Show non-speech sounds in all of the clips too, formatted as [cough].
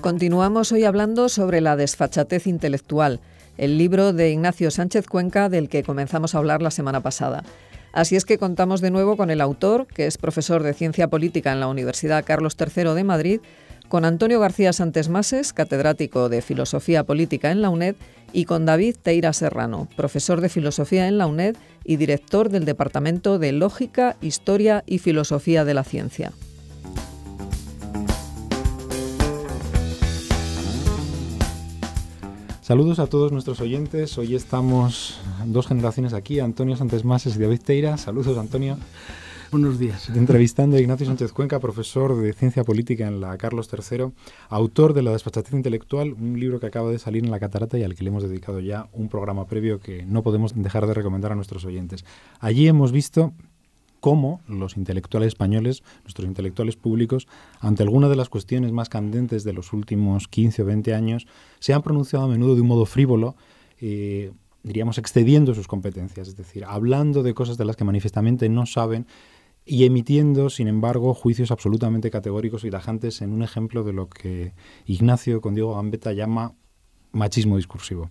Continuamos hoy hablando sobre la desfachatez intelectual, el libro de Ignacio Sánchez Cuenca del que comenzamos a hablar la semana pasada. Así es que contamos de nuevo con el autor, que es profesor de Ciencia Política en la Universidad Carlos III de Madrid, con Antonio García Santes Mases, catedrático de Filosofía Política en la UNED, y con David Teira Serrano, profesor de Filosofía en la UNED y director del Departamento de Lógica, Historia y Filosofía de la Ciencia. Saludos a todos nuestros oyentes. Hoy estamos dos generaciones aquí, Antonio Santesmases y David Teira. Saludos, Antonio. Buenos días. Entrevistando a Ignacio Sánchez Cuenca, profesor de Ciencia Política en la Carlos III, autor de La despachatez intelectual, un libro que acaba de salir en la Catarata y al que le hemos dedicado ya un programa previo que no podemos dejar de recomendar a nuestros oyentes. Allí hemos visto cómo los intelectuales españoles, nuestros intelectuales públicos, ante alguna de las cuestiones más candentes de los últimos 15 o 20 años, se han pronunciado a menudo de un modo frívolo, eh, diríamos excediendo sus competencias, es decir, hablando de cosas de las que manifestamente no saben y emitiendo, sin embargo, juicios absolutamente categóricos y tajantes en un ejemplo de lo que Ignacio con Diego Gambetta llama machismo discursivo.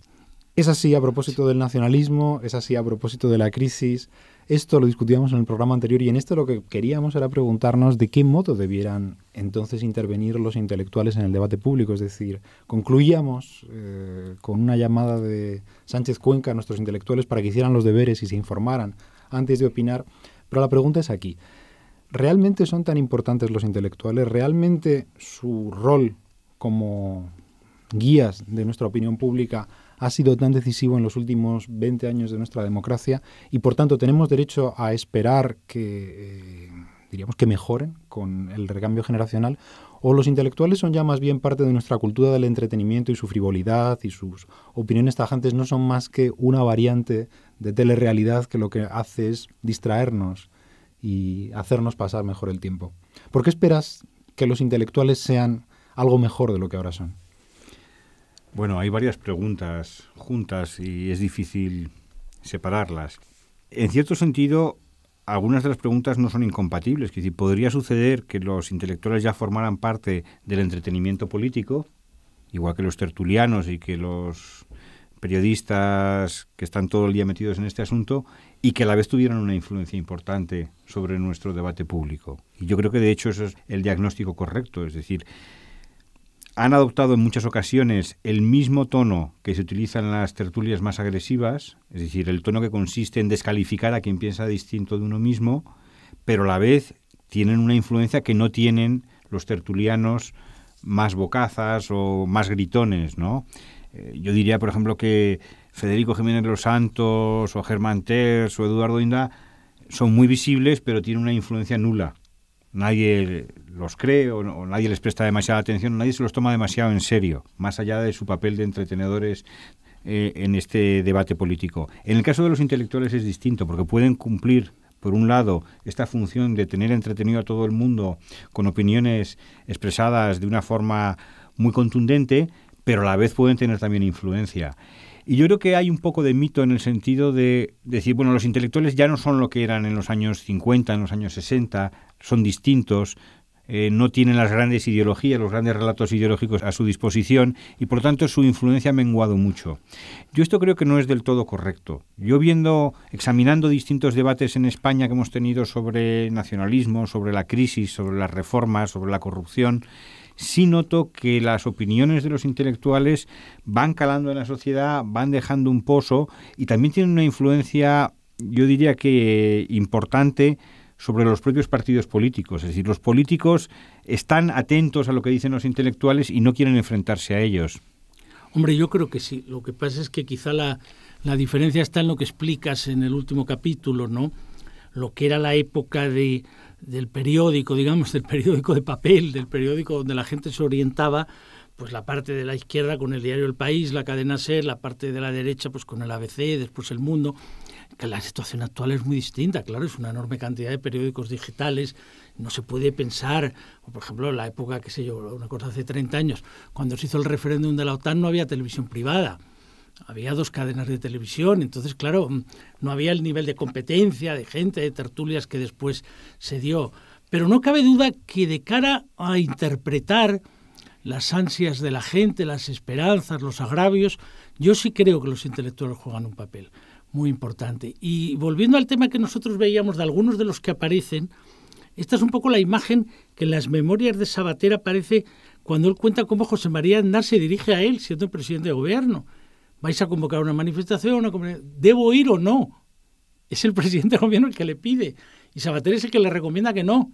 Es así a propósito del nacionalismo, es así a propósito de la crisis. Esto lo discutíamos en el programa anterior y en esto lo que queríamos era preguntarnos de qué modo debieran entonces intervenir los intelectuales en el debate público. Es decir, concluíamos eh, con una llamada de Sánchez Cuenca a nuestros intelectuales para que hicieran los deberes y se informaran antes de opinar. Pero la pregunta es aquí. ¿Realmente son tan importantes los intelectuales? ¿Realmente su rol como guías de nuestra opinión pública ha sido tan decisivo en los últimos 20 años de nuestra democracia y por tanto tenemos derecho a esperar que, eh, diríamos, que mejoren con el recambio generacional o los intelectuales son ya más bien parte de nuestra cultura del entretenimiento y su frivolidad y sus opiniones tajantes no son más que una variante de telerrealidad que lo que hace es distraernos y hacernos pasar mejor el tiempo. ¿Por qué esperas que los intelectuales sean algo mejor de lo que ahora son? Bueno, hay varias preguntas juntas y es difícil separarlas. En cierto sentido, algunas de las preguntas no son incompatibles. ...es decir, podría suceder que los intelectuales ya formaran parte del entretenimiento político, igual que los tertulianos y que los periodistas que están todo el día metidos en este asunto y que a la vez tuvieran una influencia importante sobre nuestro debate público. Y yo creo que de hecho eso es el diagnóstico correcto, es decir, han adoptado en muchas ocasiones el mismo tono que se utiliza en las tertulias más agresivas, es decir, el tono que consiste en descalificar a quien piensa distinto de uno mismo, pero a la vez tienen una influencia que no tienen los tertulianos más bocazas o más gritones, ¿no? Eh, yo diría, por ejemplo, que Federico Jiménez de los Santos o Germán Terz o Eduardo Inda son muy visibles, pero tienen una influencia nula nadie los cree o, nadie les presta demasiada atención, nadie se los toma demasiado en serio, más allá de su papel de entretenedores eh, en este debate político. En el caso de los intelectuales es distinto, porque pueden cumplir por un lado, esta función de tener entretenido a todo el mundo con opiniones expresadas de una forma muy contundente, pero a la vez pueden tener también influencia. Y yo creo que hay un poco de mito en el sentido de decir, bueno, los intelectuales ya no son lo que eran en los años 50, en los años 60, son distintos, eh, no tienen las grandes ideologías, los grandes relatos ideológicos a su disposición y por lo tanto su influencia ha menguado mucho. Yo esto creo que no es del todo correcto. Yo viendo, examinando distintos debates en España que hemos tenido sobre nacionalismo, sobre la crisis, sobre las reformas, sobre la corrupción, sí noto que las opiniones de los intelectuales van calando en la sociedad, van dejando un pozo y también tienen una influencia, yo diría que importante, sobre los propios partidos políticos. Es decir, los políticos están atentos a lo que dicen los intelectuales y no quieren enfrentarse a ellos. Hombre, yo creo que sí. Lo que pasa es que quizá la, la diferencia está en lo que explicas en el último capítulo, ¿no? lo que era la época del periódico, digamos, del periódico de papel, del periódico donde la gente se orientaba, pues la parte de la izquierda con el diario El País, la cadena SER, la parte de la derecha pues con el ABC, después El Mundo, que la situación actual es muy distinta, claro, es una enorme cantidad de periódicos digitales, no se puede pensar, por ejemplo, la época, qué sé yo, una cosa hace 30 años, cuando se hizo el referéndum de la OTAN no había televisión privada, había dos cadenas de televisión, entonces, claro, mm, no había el nivel de competencia, de gente, de tertulias que después se dio. Pero no cabe duda que de cara a interpretar las ansias de la gente, las esperanzas, los agravios, yo sí creo que los intelectuales juegan un papel muy importante. Y volviendo al tema que nosotros veíamos de algunos de los que aparecen, esta es un poco la imagen que en las memorias de Sabater aparece cuando él cuenta cómo José María Aznar se dirige a él siendo presidente de gobierno vais a convocar una manifestación, ¿debo ir o no? Es el presidente del gobierno el que le pide y Sabater es el que le recomienda que no.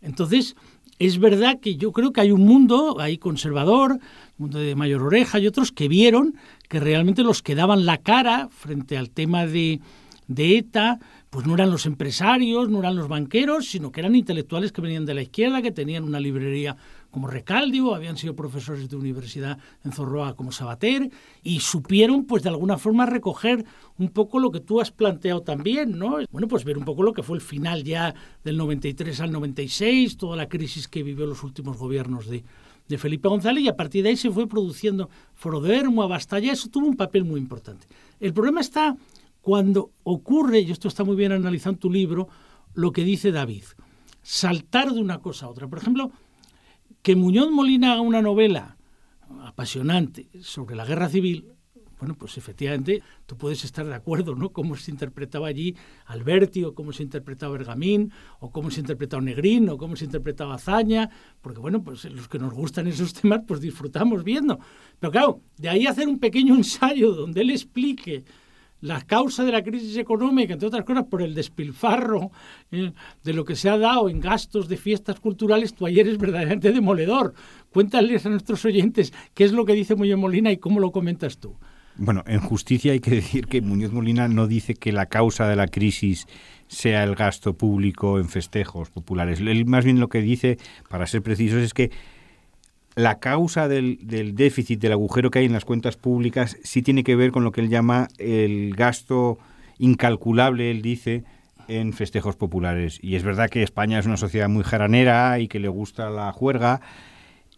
Entonces, es verdad que yo creo que hay un mundo ahí conservador, un mundo de mayor oreja y otros que vieron que realmente los que daban la cara frente al tema de, de ETA, pues no eran los empresarios, no eran los banqueros, sino que eran intelectuales que venían de la izquierda, que tenían una librería como Recaldio, habían sido profesores de universidad en Zorroa como Sabater y supieron pues de alguna forma recoger un poco lo que tú has planteado también, ¿no? Bueno, pues ver un poco lo que fue el final ya del 93 al 96, toda la crisis que vivió los últimos gobiernos de, Felipe González y a partir de ahí se fue produciendo Frodermo, Abastalla, eso tuvo un papel muy importante. El problema está cuando ocurre, y esto está muy bien analizando tu libro, lo que dice David, saltar de una cosa a otra. Por ejemplo, que Muñoz Molina haga una novela apasionante sobre la guerra civil, bueno, pues efectivamente tú puedes estar de acuerdo, ¿no? Cómo se interpretaba allí Alberti, o cómo se interpretaba Bergamín, o cómo se interpretaba Negrín, o cómo se interpretaba Azaña, porque bueno, pues los que nos gustan esos temas, pues disfrutamos viendo. Pero claro, de ahí hacer un pequeño ensayo donde él explique la causa de la crisis económica, entre otras cosas por el despilfarro eh, de lo que se ha dado en gastos de fiestas culturales, tú ayer es verdaderamente demoledor. Cuéntales a nuestros oyentes qué es lo que dice Muñoz Molina y cómo lo comentas tú. Bueno, en justicia hay que decir que Muñoz Molina no dice que la causa de la crisis sea el gasto público en festejos populares. Él más bien lo que dice, para ser precisos, es que la causa del, déficit, del agujero que hay en las cuentas públicas, sí tiene que ver con lo que él llama el gasto incalculable, él dice, en festejos populares. Y es verdad que España es una sociedad muy jaranera y que le gusta la juerga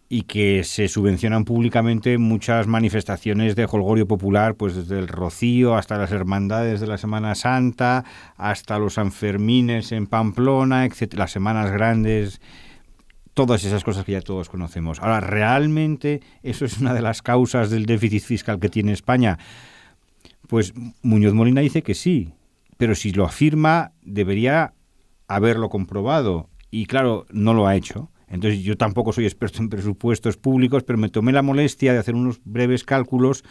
y que se subvencionan públicamente muchas manifestaciones de holgorio popular, pues desde el Rocío hasta las hermandades de la Semana Santa, hasta los Sanfermines en Pamplona, etc., las semanas grandes todas esas cosas que ya todos conocemos. Ahora, ¿realmente eso es una de las causas del déficit fiscal que tiene España? Pues Muñoz Molina dice que sí, pero si lo afirma debería haberlo comprobado y claro, no lo ha hecho. Entonces yo tampoco soy experto en presupuestos públicos, pero me tomé la molestia de hacer unos breves cálculos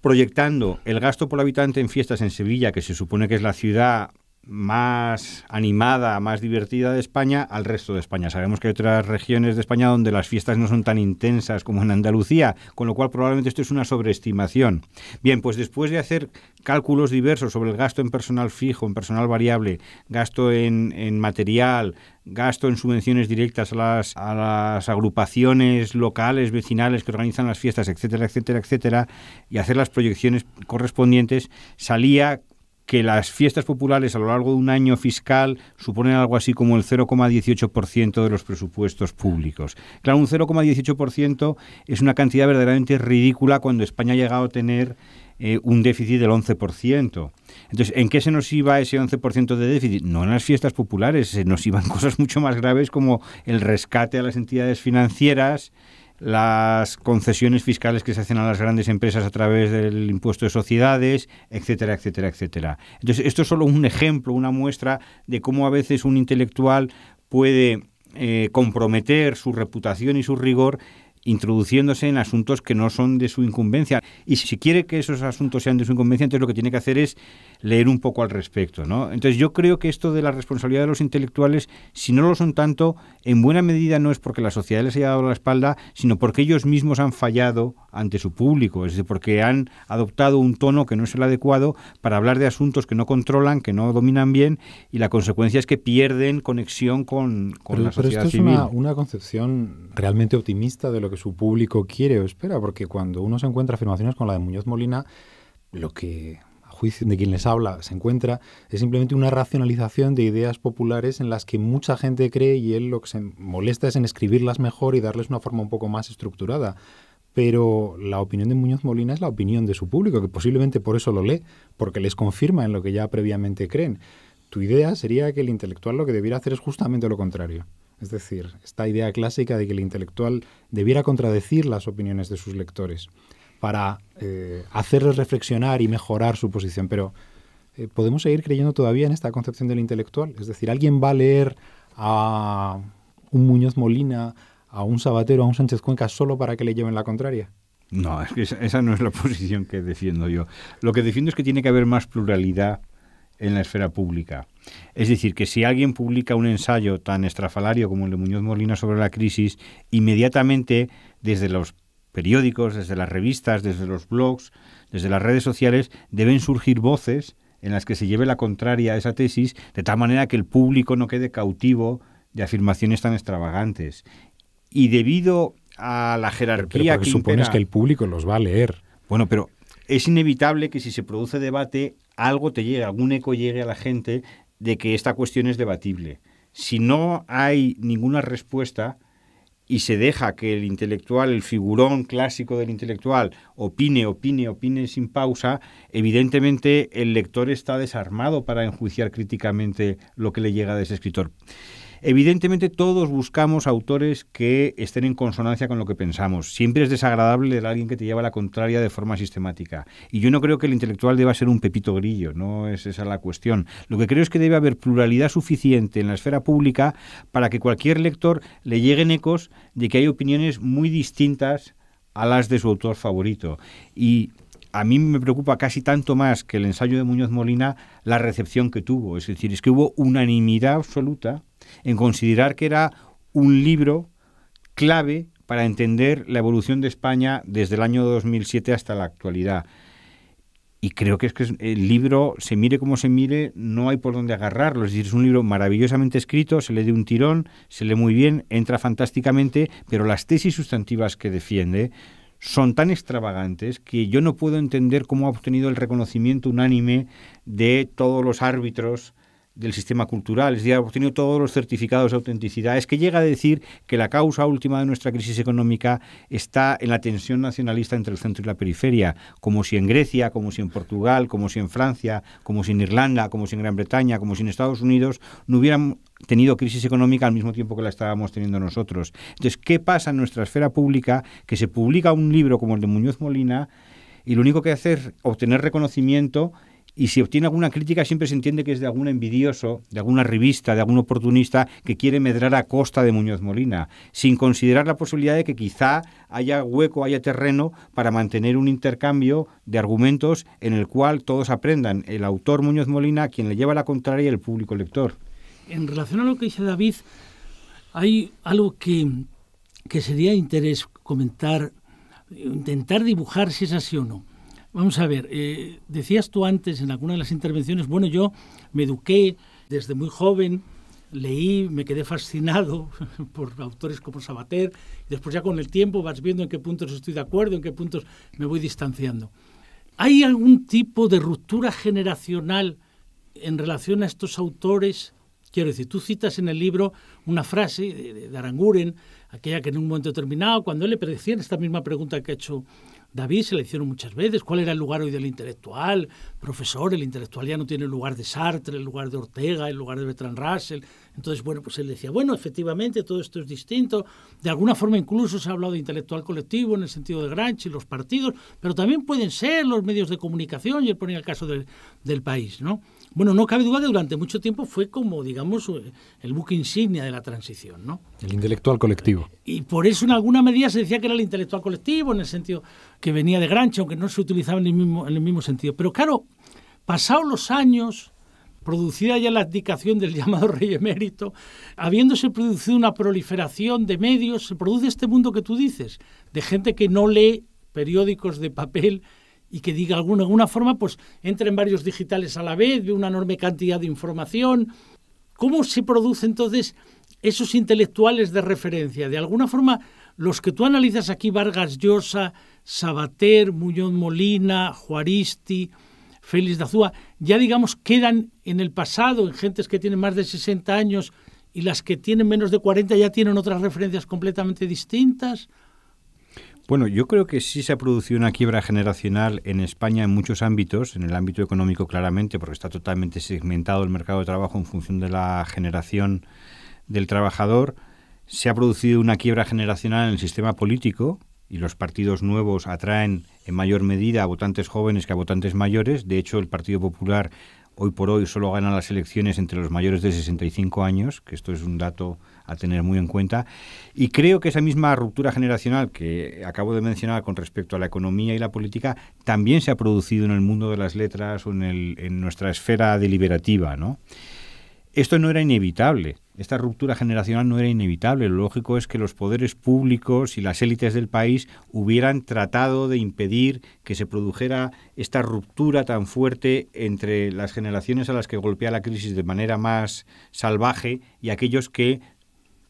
proyectando el gasto por habitante en fiestas en Sevilla, que se supone que es la ciudad más animada, más divertida de España al resto de España. Sabemos que hay otras regiones de España donde las fiestas no son tan intensas como en Andalucía, con lo cual probablemente esto es una sobreestimación. Bien, pues después de hacer cálculos diversos sobre el gasto en personal fijo, en personal variable, gasto en, material, gasto en subvenciones directas a las, a las agrupaciones locales, vecinales que organizan las fiestas, etcétera, etcétera, etcétera, y hacer las proyecciones correspondientes, salía que las fiestas populares a lo largo de un año fiscal suponen algo así como el 0,18% de los presupuestos públicos. Claro, un 0,18% es una cantidad verdaderamente ridícula cuando España ha llegado a tener eh, un déficit del 11%. Entonces, ¿en qué se nos iba ese 11% de déficit? No en las fiestas populares, se nos iban [laughs] cosas mucho más graves como el rescate a las entidades financieras, las concesiones fiscales que se hacen a las grandes empresas a través del impuesto de sociedades, etcétera, etcétera, etcétera. Entonces, esto es solo un ejemplo, una muestra de cómo a veces un intelectual puede eh, comprometer su reputación y su rigor introduciéndose en asuntos que no son de su incumbencia. Y si quiere que esos asuntos sean de su incumbencia, entonces lo que tiene que hacer es leer un poco al respecto. ¿no? Entonces yo creo que esto de la responsabilidad de los intelectuales, si no lo son tanto, en buena medida no es porque la sociedad les haya dado la espalda, sino porque ellos mismos han fallado ante su público, es decir, porque han adoptado un tono que no es el adecuado para hablar de asuntos que no controlan, que no dominan bien, y la consecuencia es que pierden conexión con, la sociedad civil. una, una concepción realmente optimista de lo que su público quiere o espera, porque cuando uno se encuentra afirmaciones con la de Muñoz Molina, lo que a juicio de quien les habla se encuentra es simplemente una racionalización de ideas populares en las que mucha gente cree y él lo que se molesta es en escribirlas mejor y darles una forma un poco más estructurada. Pero la opinión de Muñoz Molina es la opinión de su público, que posiblemente por eso lo lee, porque les confirma en lo que ya previamente creen. Tu idea sería que el intelectual lo que debiera hacer es justamente lo contrario. Es decir, esta idea clásica de que el intelectual debiera contradecir las opiniones de sus lectores para eh, hacerles reflexionar y mejorar su posición. Pero eh, podemos seguir creyendo todavía en esta concepción del intelectual. Es decir, alguien va a leer a un Muñoz Molina, a un Sabatero, a un Sánchez Cuenca solo para que le lleven la contraria. No, es esa no es la [laughs] posición que defiendo yo. Lo que defiendo es que tiene que haber más pluralidad en la esfera pública. Es decir, que si alguien publica un ensayo tan estrafalario como el de Muñoz Molina sobre la crisis, inmediatamente desde los periódicos, desde las revistas, desde los blogs, desde las redes sociales, deben surgir voces en las que se lleve la contraria a esa tesis, de tal manera que el público no quede cautivo de afirmaciones tan extravagantes. Y debido a la jerarquía pero, que supones que el público los va a leer. Bueno, pero es inevitable que si se produce debate, algo te llegue, algún eco llegue a la gente de que esta cuestión es debatible. Si no hay ninguna respuesta y se deja que el intelectual, el figurón clásico del intelectual, opine, opine, opine sin pausa, evidentemente el lector está desarmado para enjuiciar críticamente lo que le llega de ese escritor. Evidentemente todos buscamos autores que estén en consonancia con lo que pensamos. Siempre es desagradable el alguien que te lleva la contraria de forma sistemática. Y yo no creo que el intelectual deba ser un pepito grillo, no es esa la cuestión. Lo que creo es que debe haber pluralidad suficiente en la esfera pública para que cualquier lector le lleguen ecos de que hay opiniones muy distintas a las de su autor favorito. Y a mí me preocupa casi tanto más que el ensayo de Muñoz Molina la recepción que tuvo. Es decir, es que hubo unanimidad absoluta en considerar que era un libro clave para entender la evolución de España desde el año 2007 hasta la actualidad. Y creo que es que el libro, se mire como se mire, no hay por dónde agarrarlo. Es decir, es un libro maravillosamente escrito, se le dé un tirón, se lee muy bien, entra fantásticamente, pero las tesis sustantivas que defiende son tan extravagantes que yo no puedo entender cómo ha obtenido el reconocimiento unánime de todos los árbitros del sistema cultural, es decir, ha obtenido todos los certificados de autenticidad, es que llega a decir que la causa última de nuestra crisis económica está en la tensión nacionalista entre el centro y la periferia, como si en Grecia, como si en Portugal, como si en Francia, como si en Irlanda, como si en Gran Bretaña, como si en Estados Unidos no hubieran tenido crisis económica al mismo tiempo que la estábamos teniendo nosotros. Entonces, ¿qué pasa en nuestra esfera pública que se publica un libro como el de Muñoz Molina y lo único que hace es obtener reconocimiento y si obtiene alguna crítica siempre se entiende que es de algún envidioso, de alguna revista, de algún oportunista que quiere medrar a costa de Muñoz Molina, sin considerar la posibilidad de que quizá haya hueco, haya terreno para mantener un intercambio de argumentos en el cual todos aprendan, el autor Muñoz Molina, quien le lleva la contraria, el público lector. En relación a lo que dice David, hay algo que, que sería de interés comentar, intentar dibujar si es así o no Vamos a ver, eh, decías tú antes en alguna de las intervenciones, bueno, yo me eduqué desde muy joven, leí, me quedé fascinado [laughs] por autores como Sabater, y después ya con el tiempo vas viendo en qué puntos estoy de acuerdo, en qué puntos me voy distanciando. ¿Hay algún tipo de ruptura generacional en relación a estos autores? Quiero decir, tú citas en el libro una frase de, Aranguren, aquella que en un momento determinado, cuando él le pedía esta misma pregunta que ha hecho David se le hicieron muchas veces, cuál era el lugar hoy del intelectual, profesor, el intelectual ya no tiene el lugar de Sartre, el lugar de Ortega, el lugar de Bertrand Russell, entonces, bueno, pues él decía, bueno, efectivamente todo esto es distinto. De alguna forma incluso se ha hablado de intelectual colectivo en el sentido de y los partidos, pero también pueden ser los medios de comunicación, y él ponía el caso del país, ¿no? Bueno, no cabe duda que durante mucho tiempo fue como, digamos, el buque insignia de la transición, ¿no? El intelectual colectivo. Y por eso en alguna medida se decía que era el intelectual colectivo, en el sentido que venía de Granch, aunque no se utilizaba en el mismo, en el mismo sentido. Pero claro, pasados los años, producida ya la abdicación del [laughs] llamado rey emérito, habiéndose producido una proliferación de medios, se produce este mundo que tú dices, de gente que no lee periódicos de papel y que diga alguna, alguna forma, pues entra en varios digitales a la vez, ve una enorme cantidad de información. ¿Cómo se produce entonces esos intelectuales de referencia? De alguna forma, los que tú analizas aquí, Vargas Llosa, Sabater, Muñoz Molina, Juaristi, Félix azúa ya digamos quedan en el pasado, en gentes que tienen más de 60 años y las que tienen menos de 40 ya tienen otras referencias completamente distintas? Bueno, yo creo que sí se ha producido una quiebra generacional en España en muchos ámbitos, en el ámbito económico claramente, porque está totalmente segmentado el mercado de trabajo en función de la generación del trabajador. Se ha producido una quiebra generacional en el sistema político, y los partidos nuevos atraen en mayor medida a votantes jóvenes que a votantes mayores. De hecho, el Partido Popular hoy por hoy solo gana las elecciones entre los mayores de 65 años, que esto es un dato a tener muy en cuenta. Y creo que esa misma ruptura generacional que acabo de mencionar con respecto a la economía y la política también se ha producido en el mundo de las letras o en, nuestra esfera deliberativa. Esto no era inevitable esta ruptura generacional no era inevitable. Lo lógico es que los poderes públicos y las élites del país hubieran tratado de impedir que se produjera esta ruptura tan fuerte entre las generaciones a las que golpea la crisis de manera más salvaje y aquellos que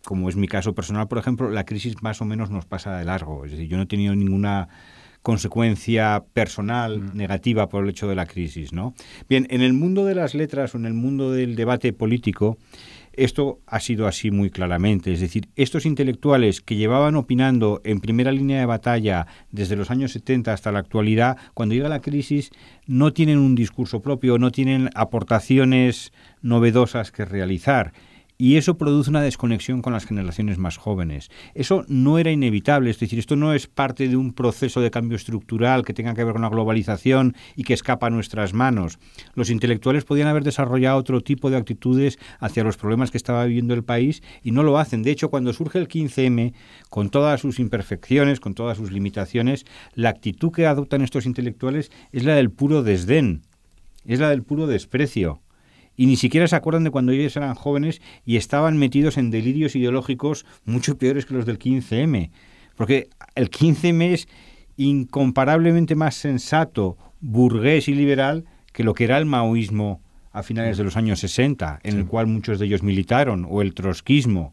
como es mi caso personal, por ejemplo, la crisis más o menos nos pasa de largo. Es decir, yo no he tenido ninguna consecuencia personal mm. negativa por el hecho de la crisis, ¿no? Bien, en el mundo de las letras o en el mundo del debate político, esto ha sido así muy claramente, es decir, estos intelectuales que llevaban opinando en primera línea de batalla desde los años 70 hasta la actualidad, cuando llega la crisis no tienen un discurso propio, no tienen aportaciones novedosas que realizar y eso produce una desconexión con las generaciones más jóvenes. Eso no era inevitable, es decir, esto no es parte de un proceso de cambio estructural que tenga que ver con la globalización y que escapa a nuestras manos. Los intelectuales podían haber desarrollado otro tipo de actitudes hacia los problemas que estaba viviendo el país y no lo hacen. De hecho, cuando surge el 15M, con todas sus imperfecciones, con todas sus limitaciones, la actitud que adoptan estos intelectuales es la del puro desdén, es la del puro desprecio y ni siquiera se acuerdan de cuando ellos eran jóvenes y estaban metidos en delirios ideológicos mucho peores que los del 15M. Porque el 15M es incomparablemente más sensato, burgués y liberal que lo que era el maoísmo a finales de los años 60, en el cual muchos de ellos militaron, o el trotskismo.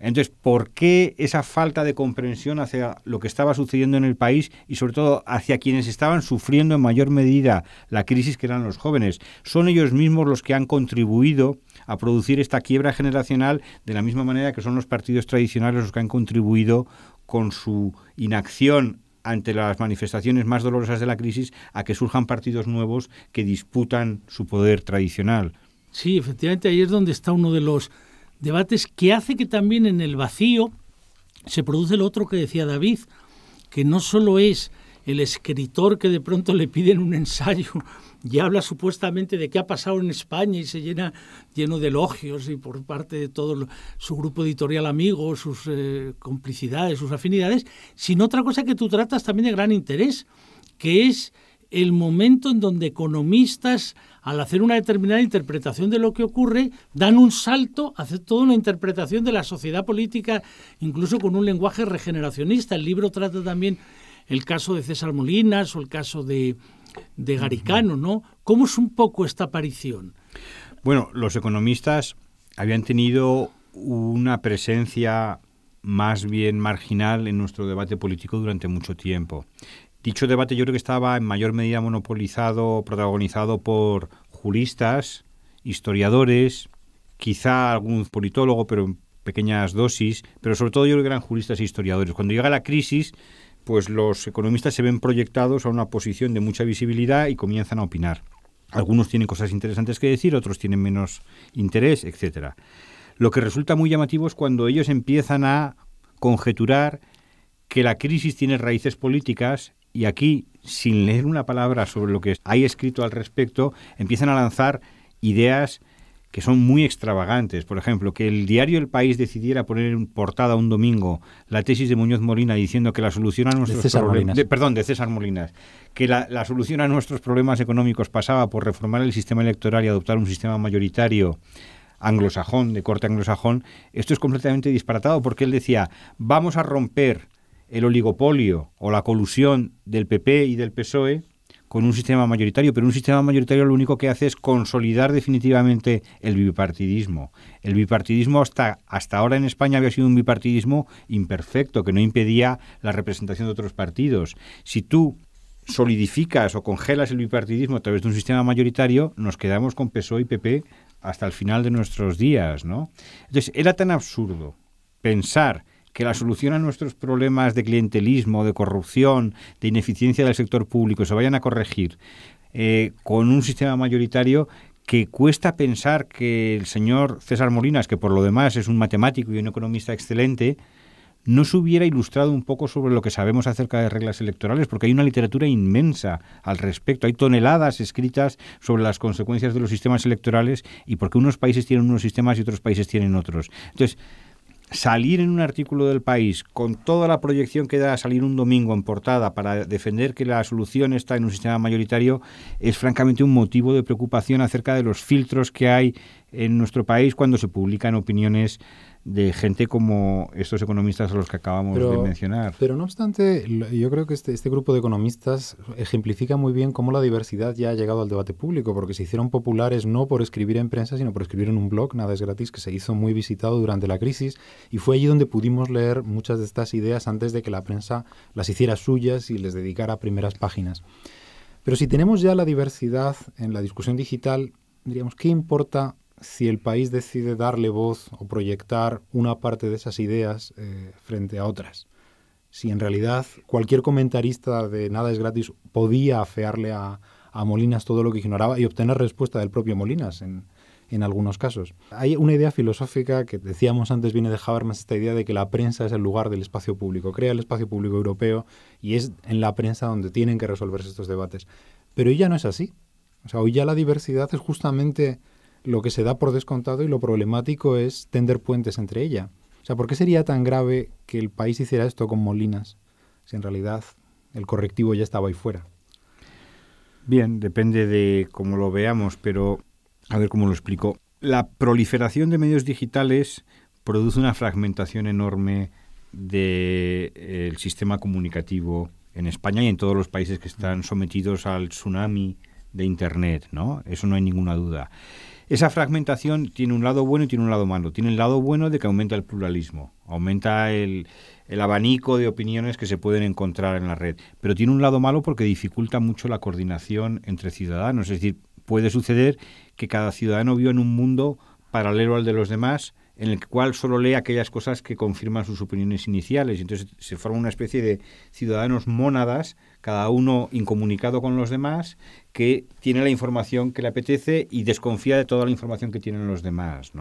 Entonces, ¿por qué esa falta de comprensión hacia lo que estaba sucediendo en el país y sobre todo hacia quienes estaban sufriendo en mayor medida la crisis que eran los jóvenes? Son ellos mismos los que han contribuido a producir esta quiebra generacional de la misma manera que son los partidos tradicionales los que han contribuido con su inacción ante las manifestaciones más dolorosas de la crisis a que surjan partidos nuevos que disputan su poder tradicional. Sí, efectivamente, ahí es donde está uno de los debates que hace que también en el vacío se produce el otro que decía David, que no solo es el escritor que de pronto le piden un ensayo [laughs] y habla supuestamente de qué ha pasado en España y se llena lleno de elogios y por parte de todo su grupo editorial amigo, sus eh, complicidades, sus afinidades, sino otra cosa que tú tratas también de gran interés, que es el momento en donde economistas, al hacer una determinada interpretación de lo que ocurre, dan un salto, hacen toda una interpretación de la sociedad política, incluso con un lenguaje regeneracionista. El libro trata también el caso de César Molinas o el caso de, de Garicano, ¿no? ¿Cómo es un poco esta aparición? Bueno, los economistas habían tenido una presencia más bien marginal en nuestro debate político durante mucho tiempo. Dicho debate yo creo que estaba en mayor medida monopolizado, protagonizado por juristas, historiadores, quizá algún politólogo, pero en pequeñas dosis, pero sobre todo yo creo que eran juristas e historiadores. Cuando llega la crisis, pues los economistas se ven proyectados a una posición de mucha visibilidad y comienzan a opinar. Algunos tienen cosas interesantes que decir, otros tienen menos interés, etcétera. Lo que resulta muy llamativo es cuando ellos empiezan a conjeturar que la crisis tiene raíces políticas y aquí, sin leer una palabra sobre lo que hay escrito al respecto, empiezan a lanzar ideas que son muy extravagantes. Por ejemplo, que el diario El País decidiera poner en portada un domingo la tesis de Muñoz Molina diciendo que la solución a nuestros problemas... Perdón, de César Molinas. Que la, solución a nuestros problemas económicos pasaba por reformar el sistema electoral y adoptar un sistema mayoritario anglosajón, de corte anglosajón. Esto es completamente disparatado porque él decía, vamos a romper el oligopolio o la colusión del PP y del PSOE con un sistema mayoritario, pero un sistema mayoritario lo único que hace es consolidar definitivamente el bipartidismo. El bipartidismo hasta, hasta ahora en España había sido un bipartidismo imperfecto, que no impedía la representación de otros partidos. Si tú solidificas o congelas el bipartidismo a través de un sistema mayoritario, nos quedamos con PSOE y PP hasta el final de nuestros días, ¿no? Entonces, era tan absurdo pensar que la solución a nuestros problemas de clientelismo, de corrupción, de ineficiencia del sector público se vayan a corregir eh, con un sistema mayoritario que cuesta pensar que el señor César Molinas, que por lo demás es un matemático y un economista excelente, no se hubiera ilustrado un poco sobre lo que sabemos acerca de reglas electorales, porque hay una literatura inmensa al respecto, hay toneladas escritas sobre las consecuencias de los sistemas electorales y porque unos países tienen unos sistemas y otros países tienen otros. Entonces, salir en un artículo del país con toda la proyección que da salir un domingo en portada para defender que la solución está en un sistema mayoritario es francamente un motivo de preocupación acerca de los filtros que hay en nuestro país cuando se publican opiniones de gente como estos economistas a los que acabamos de mencionar. Pero no obstante, yo creo que este, este, grupo de economistas ejemplifica muy bien cómo la diversidad ya ha llegado al debate público, porque se hicieron populares no por escribir en prensa, sino por escribir en un blog, nada es gratis, que se hizo muy visitado durante la crisis, y fue allí donde pudimos leer muchas de estas ideas antes de que la prensa las hiciera suyas y les dedicara primeras páginas. Pero si tenemos ya la diversidad en la discusión digital, diríamos, ¿qué importa si el país decide darle voz o proyectar una parte de esas ideas eh, frente a otras. Si en realidad cualquier comentarista de Nada es gratis podía afearle a, Molinas todo lo que ignoraba y obtener respuesta del propio Molinas en, algunos casos. Hay una idea filosófica que decíamos antes viene de Habermas, esta idea de que la prensa es el lugar del espacio público, crea el espacio público europeo y es en la prensa donde tienen que resolverse estos debates. Pero hoy ya no es así. O sea, hoy ya la diversidad es justamente lo que se da por descontado y lo problemático es tender puentes entre ella. O sea, ¿por qué sería tan grave que el país hiciera esto con Molinas si en realidad el correctivo ya estaba ahí fuera? Bien, depende de cómo lo veamos, pero a ver cómo lo explico. La proliferación de medios digitales produce una fragmentación enorme del sistema comunicativo en España y en todos los países que están sometidos al tsunami de Internet, ¿no? Eso no hay ninguna duda. Esa fragmentación tiene un lado bueno y tiene un lado malo. Tiene el lado bueno de que aumenta el pluralismo, aumenta el, el abanico de opiniones que se pueden encontrar en la red, pero tiene un lado malo porque dificulta mucho la coordinación entre ciudadanos. Es decir, puede suceder que cada ciudadano viva en un mundo paralelo al de los demás, en el cual solo lee aquellas cosas que confirman sus opiniones iniciales. Entonces se forma una especie de ciudadanos mónadas, cada uno incomunicado con los demás, que tiene la información que le apetece y desconfía de toda la información que tienen los demás,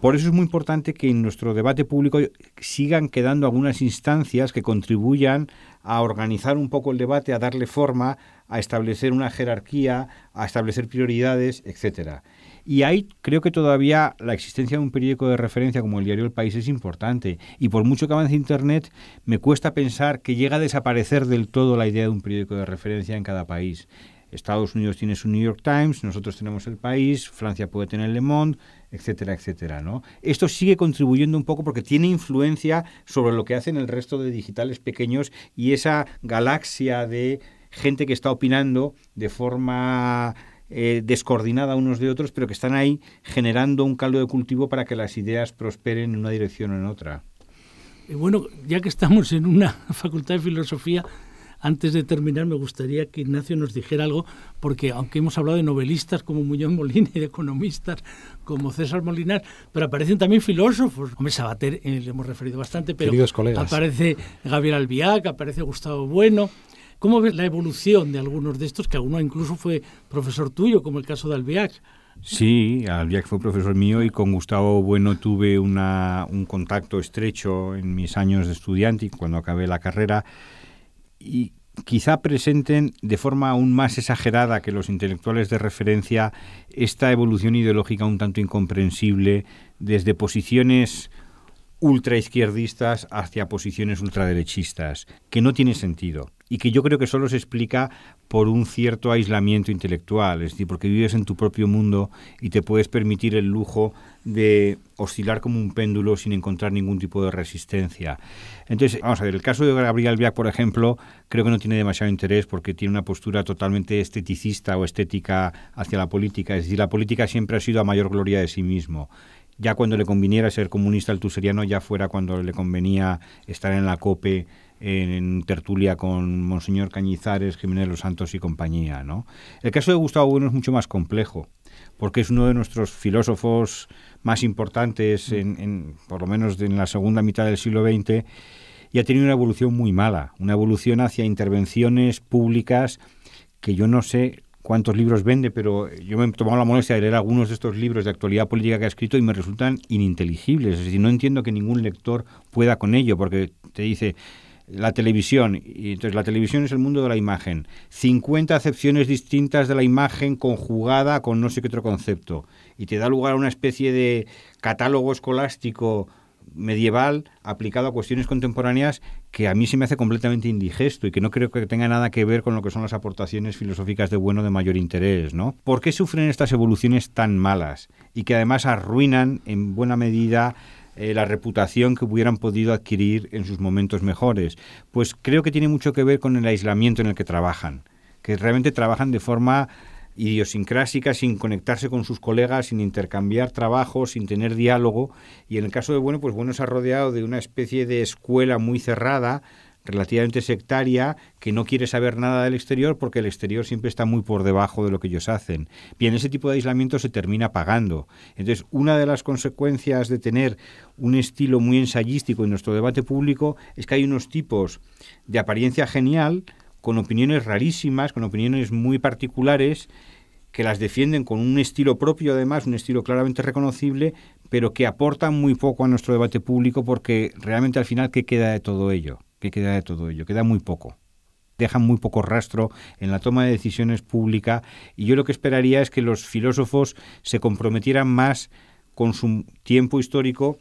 Por eso es muy importante que en nuestro debate público sigan quedando algunas instancias que contribuyan a organizar un poco el debate, a darle forma, a establecer una jerarquía, a establecer prioridades, etcétera. Y ahí creo que todavía la existencia de un periódico de referencia como el diario El País es importante. Y por mucho que avance Internet, me cuesta pensar que llega a desaparecer del todo la idea de un periódico de referencia en cada país. Estados Unidos tiene su New York Times, nosotros tenemos el país, Francia puede tener Le Monde, etcétera, etcétera. ¿no? Esto sigue contribuyendo un poco porque tiene influencia sobre lo que hacen el resto de digitales pequeños y esa galaxia de gente que está opinando de forma eh, descoordinada unos de otros, pero que están ahí generando un caldo de cultivo para que las ideas prosperen en una dirección o en otra. Eh, bueno, ya que estamos en una [laughs] facultad de filosofía, antes de terminar me gustaría que Ignacio nos dijera algo, porque aunque hemos hablado de novelistas como Muñoz Molina y de economistas como César Molinar, pero aparecen también filósofos. Hombre, Sabater eh, le hemos referido bastante, pero aparece Gabriel Albiac, aparece Gustavo Bueno, ¿Cómo ves la evolución de algunos de estos, que alguno incluso fue profesor tuyo, como el caso de Albiac? Sí, Albiac fue profesor mío y con Gustavo Bueno tuve un contacto estrecho en mis años de estudiante y cuando acabé la carrera. Y quizá presenten de forma aún más exagerada que los intelectuales de referencia esta evolución ideológica un tanto incomprensible desde posiciones ultraizquierdistas hacia posiciones ultraderechistas, que no tiene sentido y que yo creo que solo se explica por un cierto aislamiento intelectual, es decir, porque vives en tu propio mundo y te puedes permitir el lujo de oscilar como un péndulo sin encontrar ningún tipo de resistencia. Entonces, vamos a ver, el caso de Gabriel Biak, por ejemplo, creo que no tiene demasiado interés porque tiene una postura totalmente esteticista o estética hacia la política, es decir, la política siempre ha sido a mayor gloria de sí mismo ya cuando le conviniera ser comunista el tuseriano, ya fuera cuando le convenía estar en la COPE, en tertulia con Monseñor Cañizares, Jiménez Los Santos y compañía. El caso de Gustavo Bueno es mucho más complejo, porque es uno de nuestros filósofos más importantes, por lo menos en la segunda mitad del siglo XX, y ha tenido una evolución muy mala, una evolución hacia intervenciones públicas que yo no sé cuántos libros vende, pero yo me he tomado la molestia de leer algunos de estos libros de actualidad política que ha escrito y me resultan ininteligibles. Es decir, no entiendo que ningún lector pueda con ello, porque te dice la televisión, y entonces la televisión es el mundo de la imagen, 50 acepciones distintas de la imagen conjugada con no sé qué otro concepto, y te da lugar a una especie de catálogo escolástico medieval aplicado a cuestiones contemporáneas que a mí se me hace completamente indigesto y que no creo que tenga nada que ver con lo que son las aportaciones filosóficas de bueno de mayor interés, ¿no? ¿Por qué sufren estas evoluciones tan malas y que además arruinan en buena medida eh, la reputación que hubieran podido adquirir en sus momentos mejores? Pues creo que tiene mucho que ver con el aislamiento en el que trabajan, que realmente trabajan de forma idiosincrásica, sin conectarse con sus colegas, sin intercambiar trabajo, sin tener diálogo. Y en el caso de Bueno, pues Bueno se ha rodeado de una especie de escuela muy cerrada, relativamente sectaria, que no quiere saber nada del exterior porque el exterior siempre está muy por debajo de lo que ellos hacen. Bien, ese tipo de aislamiento se termina pagando. Entonces, una de las consecuencias de tener un estilo muy ensayístico en nuestro debate público es que hay unos tipos de apariencia genial, con opiniones rarísimas, con opiniones muy particulares, que las defienden con un estilo propio además, un estilo claramente reconocible, pero que aportan muy poco a nuestro debate público porque realmente al final, ¿qué queda de todo ello? ¿Qué queda de todo ello? Queda muy poco dejan muy poco rastro en la toma de decisiones pública y yo lo que esperaría es que los filósofos se comprometieran más con su tiempo histórico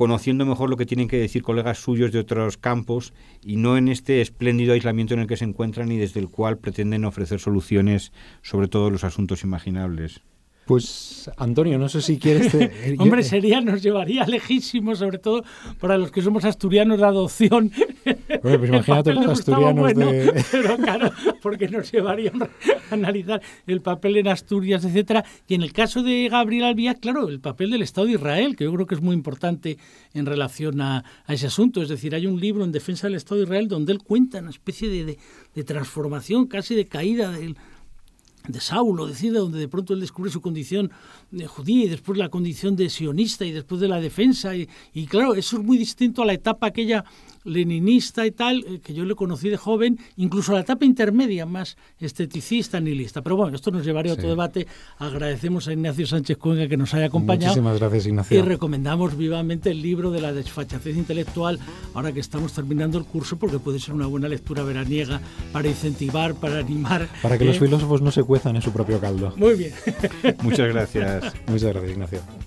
conociendo mejor lo que tienen que decir colegas suyos de otros campos y no en este espléndido aislamiento en el que se encuentran y desde el cual pretenden ofrecer soluciones sobre todos los asuntos imaginables. Pues Antonio, no sé si quieres... [laughs] Eh, Hombre, sería, nos llevaría lejísimo, sobre todo para los que somos asturianos de adopción. Pues [laughs] bueno, pues imagínate los asturianos de... [laughs] Pero claro, porque nos llevaría a analizar el papel en Asturias, etcétera. Y en el caso de Gabriel Albiá, claro, el papel del Estado de Israel, que yo creo que es muy importante en relación a, ese asunto. Es decir, hay un libro en defensa del Estado de Israel donde él cuenta una especie de, de transformación, casi de caída del de Saulo, decir, donde de pronto él descubre su condición de eh, judía y después la condición de sionista y después de la defensa. Y, y, claro, eso es muy distinto a la etapa aquella leninista y tal, eh, que yo le conocí de joven, incluso la etapa intermedia más esteticista ni lista. Pero bueno, esto nos llevaría a otro debate. Agradecemos a Ignacio Sánchez Cuenca que nos haya acompañado. Muchísimas gracias, Ignacio. Y recomendamos vivamente el libro de la desfachatez intelectual, ahora que estamos terminando el curso, porque puede ser una buena lectura veraniega para incentivar, para animar. Para que los ¿eh? filósofos no se cuezan en su propio caldo. Muy bien. [laughs] Muchas gracias. Muchas gracias, Ignacio.